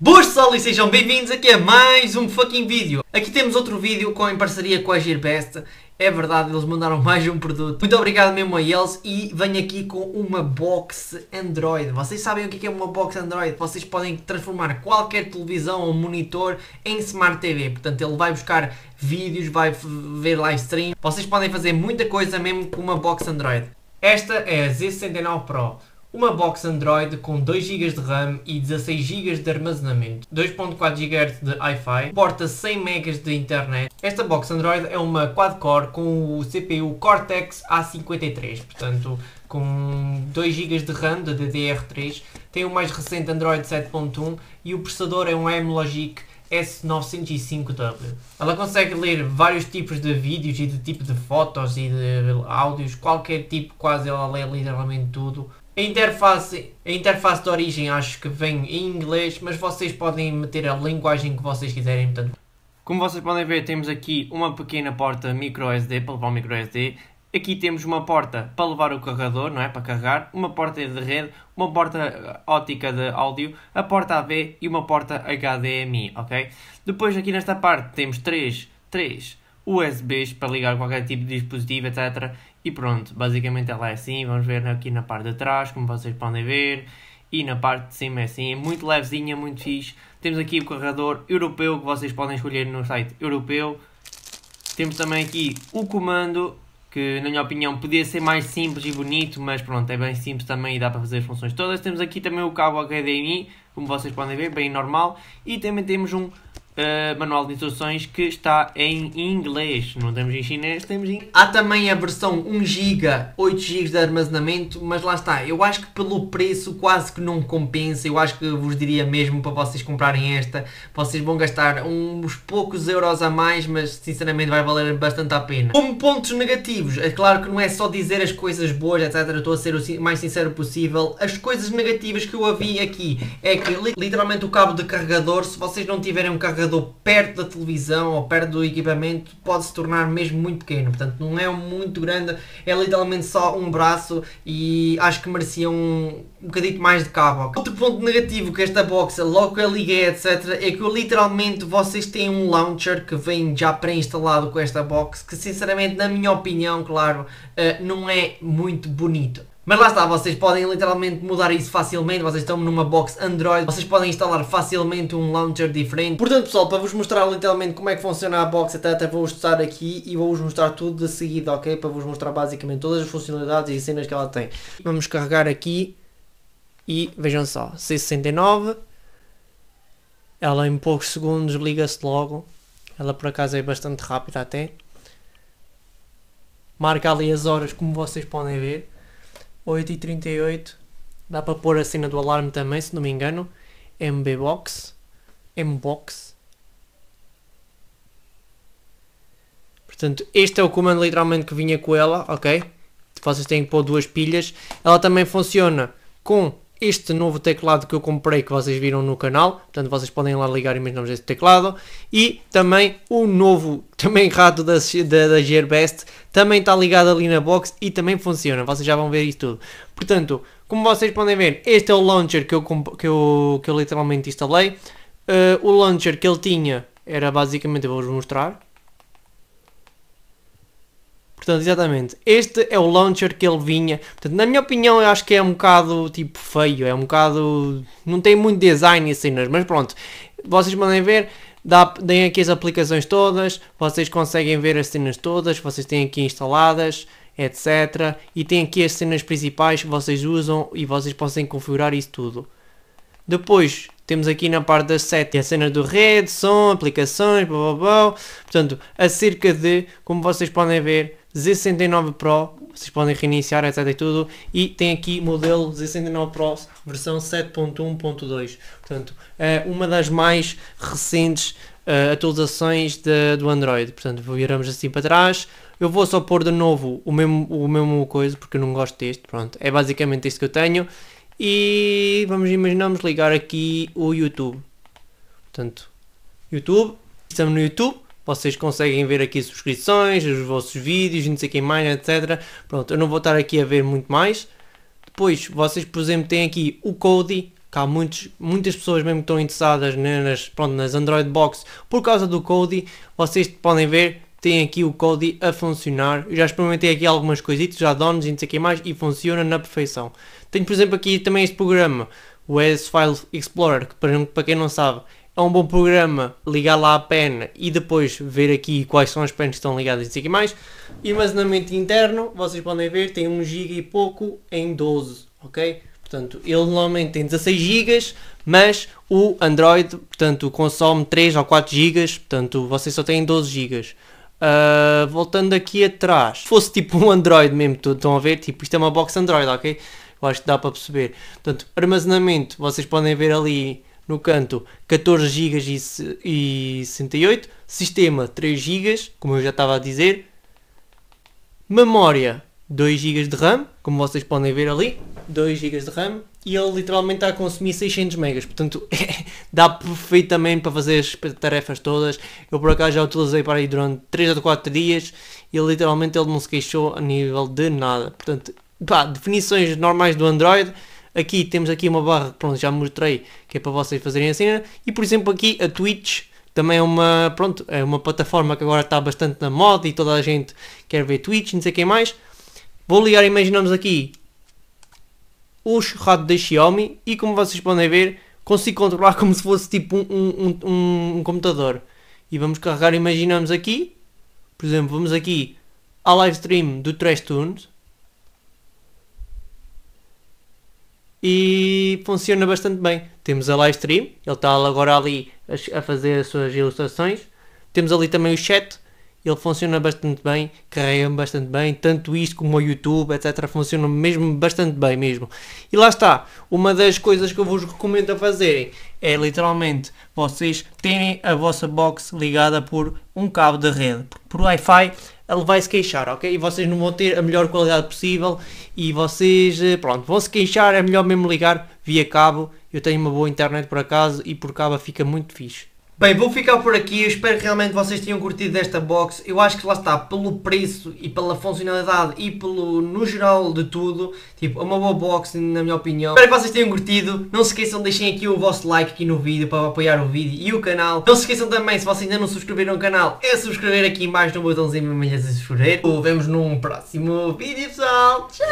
Boas pessoal e sejam bem-vindos aqui a mais um fucking vídeo. Aqui temos outro vídeo com, em parceria com a Gearbest. É verdade, eles mandaram mais um produto. Muito obrigado mesmo a eles e venho aqui com uma box Android. Vocês sabem o que é, é uma box Android? Vocês podem transformar qualquer televisão ou monitor em Smart TV. Portanto, ele vai buscar vídeos, vai ver live stream. Vocês podem fazer muita coisa mesmo com uma box Android. Esta é a Z69 Pro uma box Android com 2 GB de RAM e 16 GB de armazenamento, 2.4 GHz de wi fi porta 100 MB de internet. Esta box Android é uma quad-core com o CPU Cortex A53, portanto com 2 GB de RAM da DDR3, tem o mais recente Android 7.1 e o processador é um M-Logic S905W. Ela consegue ler vários tipos de vídeos e de tipo de fotos e de áudios, qualquer tipo, quase ela lê literalmente tudo a interface, a interface de origem acho que vem em inglês, mas vocês podem meter a linguagem que vocês quiserem. Portanto. Como vocês podem ver, temos aqui uma pequena porta micro SD para levar o SD. Aqui temos uma porta para levar o carregador, não é? Para carregar, uma porta de rede, uma porta eh, ótica de áudio, a porta AV e uma porta HDMI, ok? Depois aqui nesta parte temos três, três USBs para ligar qualquer tipo de dispositivo, etc. E pronto, basicamente ela é assim, vamos ver aqui na parte de trás, como vocês podem ver. E na parte de cima é assim, é muito levezinha, muito fixe. Temos aqui o carregador europeu que vocês podem escolher no site europeu. Temos também aqui o comando, que na minha opinião podia ser mais simples e bonito, mas pronto, é bem simples também e dá para fazer as funções todas. Temos aqui também o cabo HDMI, como vocês podem ver, bem normal. E também temos um uh, manual de instruções que está em inglês. Não temos em chinês, temos em. Há também a versão 1 GB, 8 GB de armazenamento, mas lá está. Eu acho que pelo preço quase que não compensa. Eu acho que vos diria mesmo para vocês comprarem esta. Vocês vão gastar uns poucos euros a mais, mas sinceramente vai valer bastante a pena. Como pontos negativos, é claro que não é só dizer as coisas boas, etc. Estou a ser o mais sincero possível. As coisas negativas que eu havia aqui é que literalmente o cabo de carregador, se vocês não tiverem um carregador jogador perto da televisão ou perto do equipamento pode se tornar mesmo muito pequeno. Portanto, não é muito grande, é literalmente só um braço e acho que merecia um, um bocadinho mais de cabo. Outro ponto negativo que esta box, logo que eu liguei, etc., é que eu, literalmente vocês têm um launcher que vem já pré-instalado com esta box, que sinceramente, na minha opinião, claro, eh, não é muito bonito. Mas lá está, vocês podem literalmente mudar isso facilmente, vocês estão numa box Android, vocês podem instalar facilmente um launcher diferente. Portanto pessoal, para vos mostrar literalmente como é que funciona a box, até, até vou-vos testar aqui e vou-vos mostrar tudo de seguida, ok? Para vos mostrar basicamente todas as funcionalidades e cenas que ela tem. Vamos carregar aqui e vejam só, C69, ela em poucos segundos liga-se logo, ela por acaso é bastante rápida até. Marca ali as horas como vocês podem ver 8h38. Dá para pôr a cena do alarme também, se não me engano. MB MBBox. MBox. Portanto, este é o comando literalmente que vinha com ela, ok? Vocês têm que pôr duas pilhas. Ela também funciona com este novo teclado que eu comprei que vocês viram no canal, portanto vocês podem lá ligar imaginamos este teclado e também o novo também rato da, da, da Gearbest também está ligado ali na box e também funciona, vocês já vão ver isso tudo portanto, como vocês podem ver este é o launcher que eu, que eu, que eu literalmente instalei uh, o launcher que ele tinha era basicamente, eu vou-vos mostrar Portanto, exatamente. Este é o launcher que ele vinha. Portanto, na minha opinião, eu acho que é um bocado tipo feio, é um bocado. não tem muito design e cenas, mas pronto. Vocês podem ver, dá, deem aqui as aplicações todas, vocês conseguem ver as cenas todas, vocês têm aqui instaladas, etc. E tem aqui as cenas principais que vocês usam e vocês podem configurar isso tudo. Depois temos aqui na parte das sete a cena do rede, som, aplicações, blá blá blá. Portanto, acerca de, como vocês podem ver, Z69 Pro, vocês podem reiniciar, etc e tudo, e tem aqui modelo Z69 Pro versão 7.1.2, portanto, é uma das mais recentes uh, atualizações de, do Android, portanto, viramos assim para trás, eu vou só pôr de novo o mesmo, o mesmo coisa, porque eu não gosto deste, pronto, é basicamente isto que eu tenho, e vamos, imaginarmos ligar aqui o YouTube, portanto, YouTube, estamos no YouTube, vocês conseguem ver aqui subscrições, os vossos vídeos, não sei quem mais, etc. Pronto, eu não vou estar aqui a ver muito mais. Depois, vocês, por exemplo, têm aqui o Kodi, que há muitos, muitas pessoas mesmo que estão interessadas nas, pronto, nas Android Box por causa do Kodi. Vocês podem ver, tem aqui o Kodi a funcionar. Eu já experimentei aqui algumas coisitas, já donos e não sei quem mais, e funciona na perfeição. Tenho, por exemplo, aqui também este programa, o S-File Explorer, que para quem não sabe, é um bom programa, ligar lá a pena e depois ver aqui quais são as penas que estão ligadas e assim mais. armazenamento interno, vocês podem ver, tem 1 GB e pouco em 12, ok? Portanto, ele normalmente tem 16 GB, mas o Android, portanto, consome 3 ou 4 GB, portanto, vocês só têm 12 GB. Uh, voltando aqui atrás, se fosse tipo um Android mesmo, estão a ver? Tipo, isto é uma box Android, ok? Eu acho que dá para perceber. Portanto, armazenamento, vocês podem ver ali no canto 14 GB e 68, sistema 3 GB, como eu já estava a dizer, memória 2 GB de RAM, como vocês podem ver ali, 2 GB de RAM, e ele literalmente está a consumir 600 MB, portanto dá perfeitamente para fazer as tarefas todas. Eu por acaso já utilizei para aí durante 3 ou 4 dias e ele, literalmente ele não se queixou a nível de nada. Portanto, pá, definições normais do Android, Aqui temos aqui uma barra que pronto, já mostrei, que é para vocês fazerem a cena. E por exemplo aqui a Twitch também é uma, pronto, é uma plataforma que agora está bastante na moda e toda a gente quer ver Twitch, não sei quem mais. Vou ligar, imaginamos aqui, o churrado da Xiaomi e como vocês podem ver, consigo controlar como se fosse tipo um, um, um, um computador. E vamos carregar, imaginamos aqui, por exemplo, vamos aqui à live stream do Trash Tunes e funciona bastante bem. Temos a live stream, ele está agora ali a, fazer as suas ilustrações. Temos ali também o chat, ele funciona bastante bem, carrega bastante bem, tanto isto como o YouTube, etc. funciona mesmo bastante bem mesmo. E lá está, uma das coisas que eu vos recomendo a fazerem é literalmente vocês terem a vossa box ligada por um cabo de rede, por Wi-Fi ele vai se queixar, ok? E vocês não vão ter a melhor qualidade possível e vocês, eh, pronto, vão se queixar, é melhor mesmo ligar via cabo. Eu tenho uma boa internet por acaso e por cabo fica muito fixe. Bem, vou ficar por aqui. Eu espero que realmente vocês tenham curtido desta box. Eu acho que lá está, pelo preço e pela funcionalidade e pelo no geral de tudo, tipo, é uma boa box, na minha opinião. Espero que vocês tenham curtido. Não se esqueçam, deixem aqui o vosso like aqui no vídeo para apoiar o vídeo e o canal. Não se esqueçam também, se vocês ainda não subscreveram o canal, é subscrever aqui embaixo no botãozinho vermelho se subscrever. Ou vemos num próximo vídeo, pessoal. Tchau!